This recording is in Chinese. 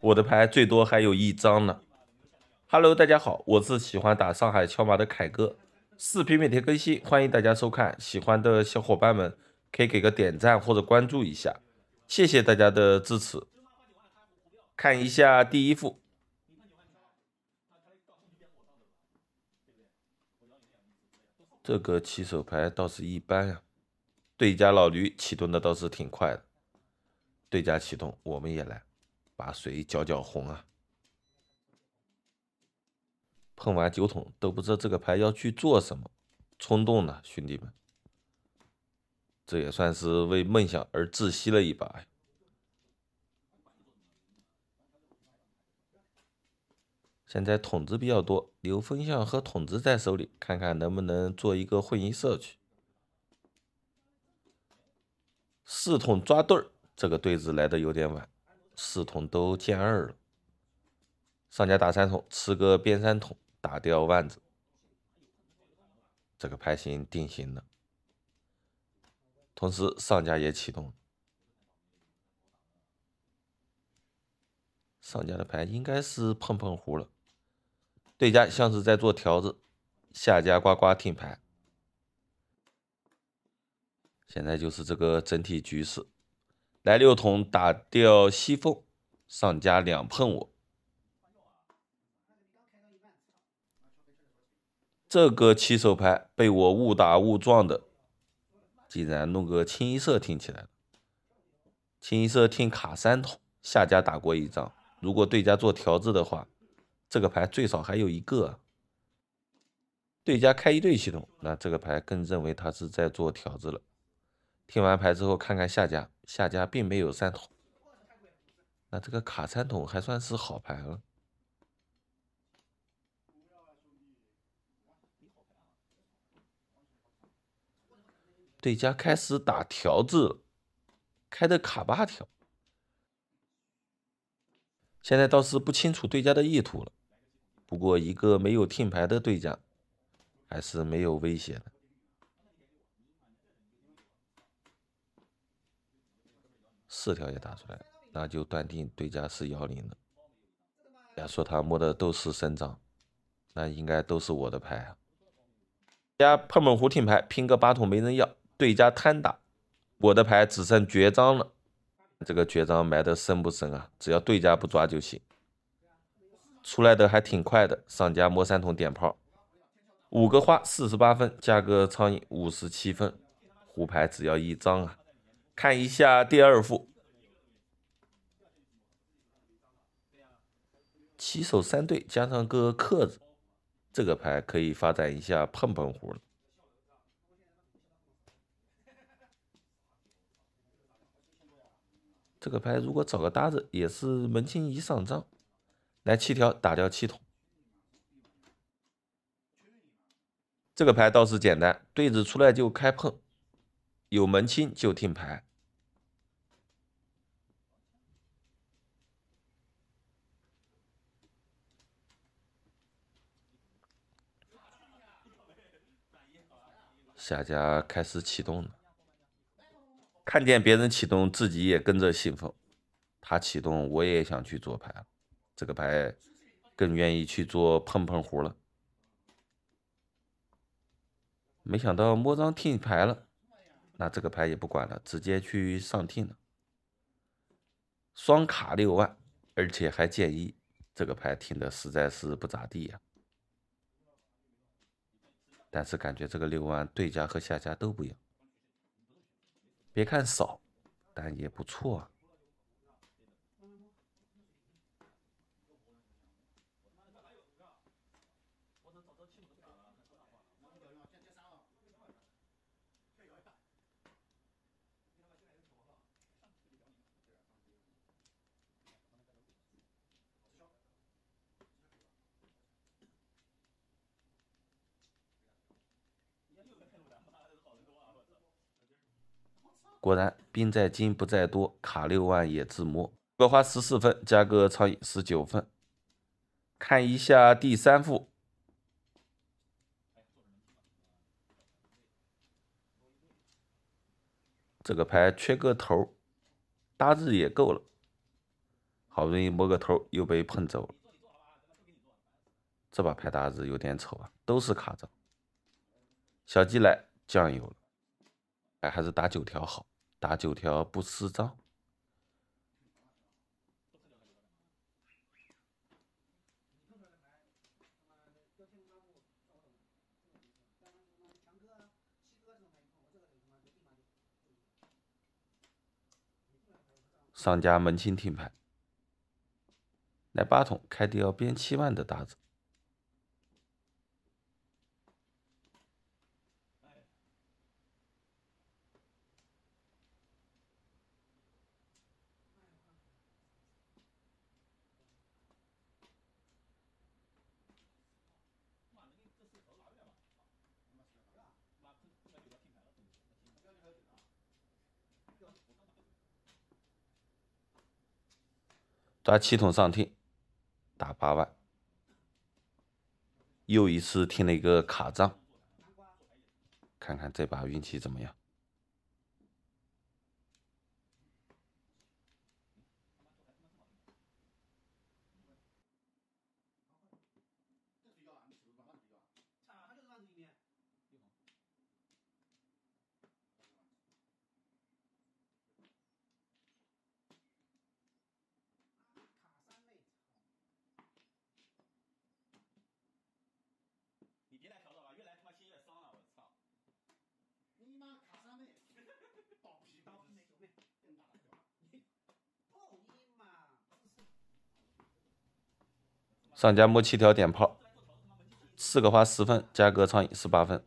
我的牌最多还有一张呢。Hello，大家好，我是喜欢打上海敲马的凯哥，视频每天更新，欢迎大家收看。喜欢的小伙伴们可以给个点赞或者关注一下，谢谢大家的支持。看一下第一副，这个起手牌倒是一般呀。对家老驴启动的倒是挺快的，对家启动，我们也来。把水搅搅红啊！碰完酒桶都不知道这个牌要去做什么，冲动呢，兄弟们！这也算是为梦想而窒息了一把。现在筒子比较多，留风向和筒子在手里，看看能不能做一个混音色去。四筒抓对儿，这个对子来的有点晚。四筒都见二了，上家打三筒，吃个边三筒，打掉万子，这个牌型定型了。同时，上家也启动，上家的牌应该是碰碰胡了。对家像是在做条子，下家呱呱听牌。现在就是这个整体局势。来六筒打掉西凤，上家两碰我。这个起手牌被我误打误撞的，竟然弄个清一色听起来清一色听卡三筒，下家打过一张，如果对家做调子的话，这个牌最少还有一个。对家开一对系统，那这个牌更认为他是在做调子了。听完牌之后，看看下家。下家并没有三筒，那这个卡三筒还算是好牌了。对家开始打条子开的卡八条。现在倒是不清楚对家的意图了，不过一个没有听牌的对家还是没有威胁的。四条也打出来，那就断定对家是幺零的。要说他摸的都是生张，那应该都是我的牌。家碰碰胡听牌，拼个八筒没人要，对家摊打，我的牌只剩绝张了。这个绝张埋的深不深啊？只要对家不抓就行。出来的还挺快的，上家摸三筒点炮，五个花四十八分，加个苍蝇五十七分，胡牌只要一张啊。看一下第二副，起手三对加上个克子，这个牌可以发展一下碰碰胡了。这个牌如果找个搭子，也是门清一上张，来七条打掉七筒。这个牌倒是简单，对子出来就开碰，有门清就听牌。下家开始启动了，看见别人启动，自己也跟着兴奋。他启动，我也想去做牌了。这个牌更愿意去做碰碰胡了。没想到摸张听牌了，那这个牌也不管了，直接去上听了。双卡六万，而且还建一，这个牌听的实在是不咋地呀。但是感觉这个六万对家和下家都不一样，别看少，但也不错啊。果然，兵在精不在多，卡六万也自摸。各花十四分加个超蝇十九分，看一下第三副，这个牌缺个头，搭字也够了。好不容易摸个头，又被碰走了。这把牌搭字有点丑啊，都是卡着。小鸡来酱油了。哎，还是打九条好，打九条不撕张。商家门清听牌。来八筒，开掉要边七万的搭子。抓七筒上听，打八万，又一次听了一个卡张，看看这把运气怎么样。上家摸七条点炮，四个花十分，个苍蝇十八分。